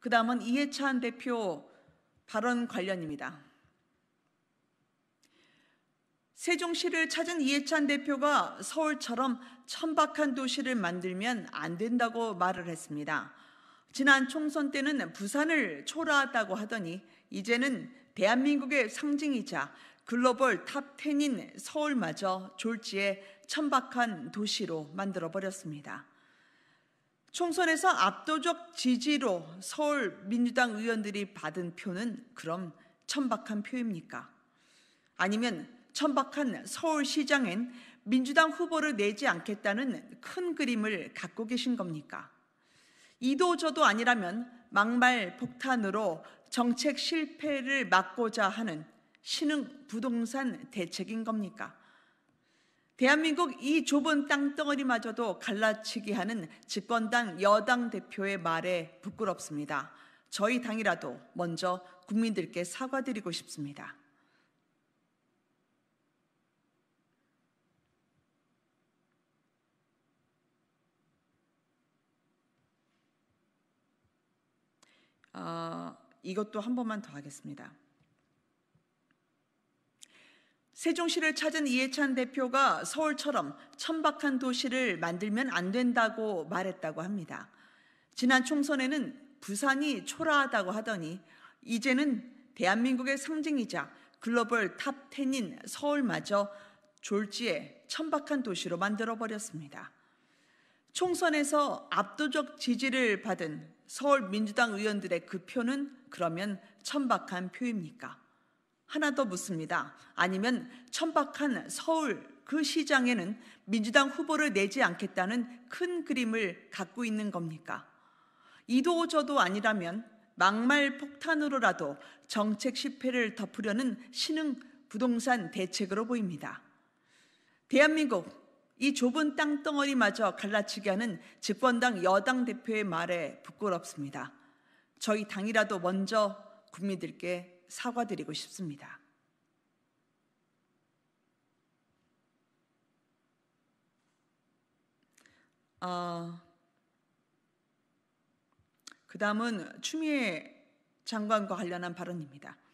그 다음은 이해찬 대표 발언 관련입니다. 세종시를 찾은 이해찬 대표가 서울처럼 천박한 도시를 만들면 안 된다고 말을 했습니다. 지난 총선 때는 부산을 초라하다고 하더니 이제는 대한민국의 상징이자 글로벌 탑10인 서울마저 졸지에 천박한 도시로 만들어버렸습니다. 총선에서 압도적 지지로 서울 민주당 의원들이 받은 표는 그럼 천박한 표입니까? 아니면 천박한 서울시장엔 민주당 후보를 내지 않겠다는 큰 그림을 갖고 계신 겁니까? 이도 저도 아니라면 막말 폭탄으로 정책 실패를 막고자 하는 신흥 부동산 대책인 겁니까? 대한민국 이 좁은 땅덩어리마저도 갈라치기 하는 집권당 여당 대표의 말에 부끄럽습니다. 저희 당이라도 먼저 국민들께 사과드리고 싶습니다. 어, 이것도 한 번만 더 하겠습니다. 세종시를 찾은 이해찬 대표가 서울처럼 천박한 도시를 만들면 안 된다고 말했다고 합니다. 지난 총선에는 부산이 초라하다고 하더니 이제는 대한민국의 상징이자 글로벌 탑10인 서울마저 졸지에 천박한 도시로 만들어버렸습니다. 총선에서 압도적 지지를 받은 서울 민주당 의원들의 그 표는 그러면 천박한 표입니까? 하나 더 묻습니다. 아니면 천박한 서울 그 시장에는 민주당 후보를 내지 않겠다는 큰 그림을 갖고 있는 겁니까? 이도 저도 아니라면 막말 폭탄으로라도 정책 실패를 덮으려는 신흥 부동산 대책으로 보입니다. 대한민국 이 좁은 땅덩어리마저 갈라치게 하는 집권당 여당 대표의 말에 부끄럽습니다. 저희 당이라도 먼저 국민들께 사과드리고 싶습니다. 어, 그 다음은 추미애 장관과 관련한 발언입니다.